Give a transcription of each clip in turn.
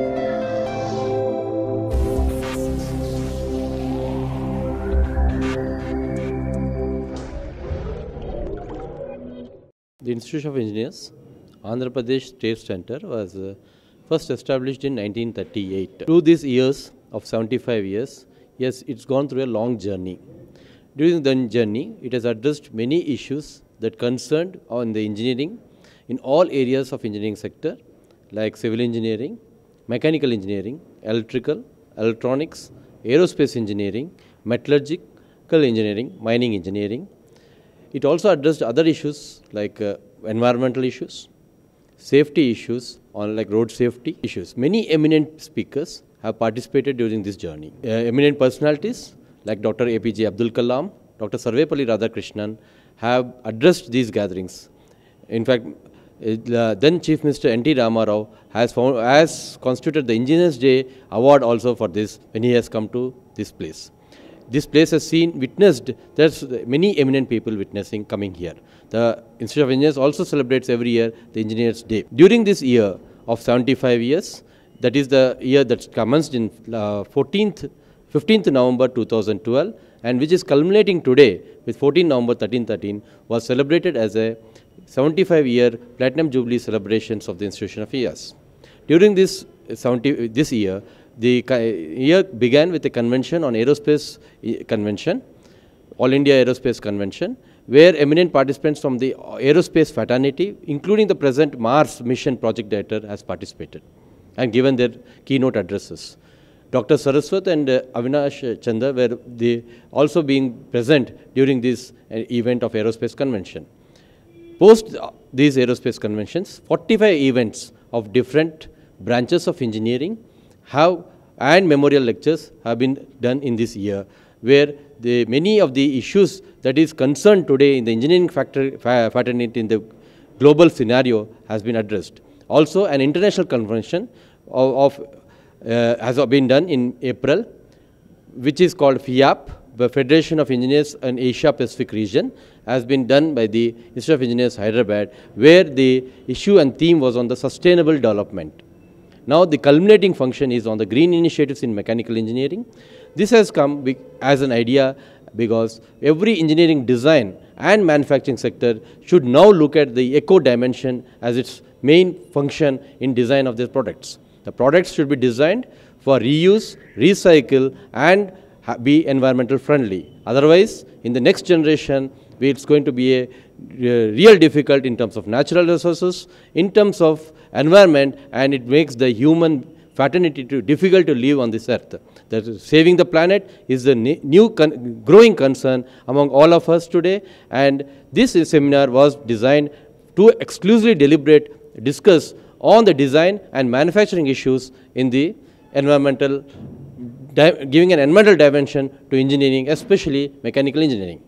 The Institute of Engineers, Andhra Pradesh State Center was uh, first established in 1938. Through these years of 75 years, yes, it's gone through a long journey. During the journey, it has addressed many issues that concerned on the engineering in all areas of engineering sector like civil engineering, mechanical engineering, electrical, electronics, aerospace engineering, metallurgical engineering, mining engineering. It also addressed other issues like uh, environmental issues, safety issues on like road safety issues. Many eminent speakers have participated during this journey. Uh, eminent personalities like Dr. APJ Abdul Kalam, Dr. Sarvepalli Radhakrishnan have addressed these gatherings. In fact, uh, then Chief Minister N.T. Ramarao has, found, has constituted the Engineers Day award also for this when he has come to this place. This place has seen, witnessed, there's many eminent people witnessing coming here. The Institute of Engineers also celebrates every year the Engineers Day. During this year of 75 years, that is the year that commenced in uh, 14th, 15th November 2012 and which is culminating today with 14 November 1313 was celebrated as a 75 year Platinum Jubilee celebrations of the institution of IAS. During this, 70, this year, the year began with a convention on aerospace eh, convention, All India Aerospace Convention, where eminent participants from the aerospace fraternity, including the present Mars mission project director, has participated and given their keynote addresses. Dr. Saraswat and uh, Avinash Chandra were also being present during this uh, event of aerospace convention. Post these aerospace conventions, 45 events of different branches of engineering have and memorial lectures have been done in this year, where the, many of the issues that is concerned today in the engineering factor, fraternity in the global scenario has been addressed. Also, an international convention of, of uh, has been done in April, which is called FIAP, the Federation of Engineers in Asia Pacific region has been done by the Institute of Engineers Hyderabad where the issue and theme was on the sustainable development. Now the culminating function is on the green initiatives in mechanical engineering. This has come as an idea because every engineering design and manufacturing sector should now look at the eco dimension as its main function in design of their products. The products should be designed for reuse, recycle and be environmental friendly. Otherwise, in the next generation, it's going to be a real difficult in terms of natural resources, in terms of environment, and it makes the human fraternity difficult to live on this earth. That saving the planet is the new con growing concern among all of us today, and this seminar was designed to exclusively deliberate, discuss on the design and manufacturing issues in the environmental giving an environmental dimension to engineering, especially mechanical engineering.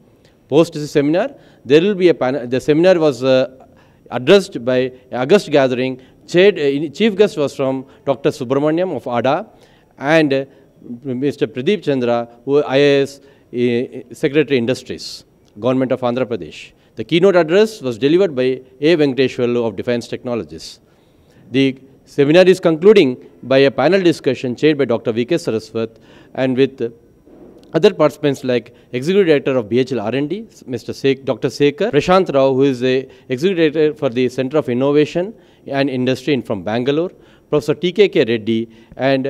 Post this seminar, there will be a panel. The seminar was uh, addressed by August gathering. Uh, chief guest was from Dr. Subramaniam of ADA and uh, Mr. Pradeep Chandra, who IAS uh, Secretary Industries, Government of Andhra Pradesh. The keynote address was delivered by A. Venkateshwarlu of Defense Technologies. The Seminar is concluding by a panel discussion chaired by Dr. V.K. Saraswat and with other participants like Executive Director of BHL R&D, Mr. Dr. Sekar, Prashant Rao, who is the Executive Director for the Center of Innovation and Industry from Bangalore, Professor T.K.K. Reddy, and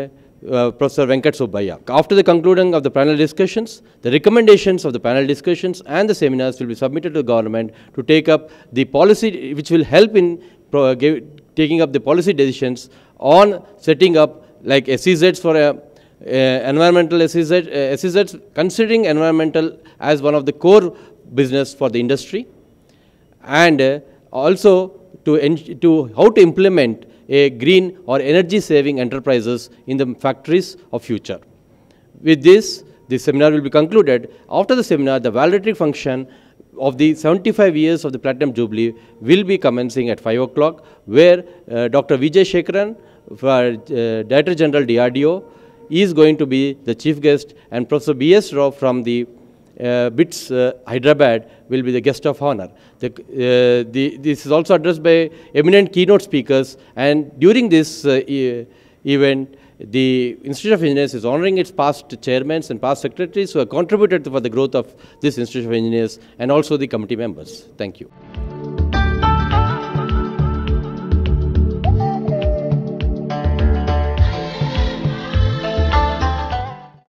uh, Professor Venkat Subbaya. After the concluding of the panel discussions, the recommendations of the panel discussions and the seminars will be submitted to the government to take up the policy which will help in give, taking up the policy decisions on setting up like SEZs for a, uh, a uh, environmental SEZ, SEZs, uh, considering environmental as one of the core business for the industry, and also to, to how to implement a green or energy saving enterprises in the factories of future. With this, the seminar will be concluded. After the seminar, the valedictory function of the 75 years of the Platinum Jubilee will be commencing at 5 o'clock, where uh, Dr. Vijay Shekran, uh, Director General DRDO, is going to be the chief guest, and Professor B.S. Rao from the uh, BITS uh, Hyderabad will be the guest of honor. The, uh, the, this is also addressed by eminent keynote speakers, and during this uh, event, the Institute of Engineers is honoring its past chairmen and past secretaries who have contributed for the growth of this Institute of Engineers and also the committee members. Thank you.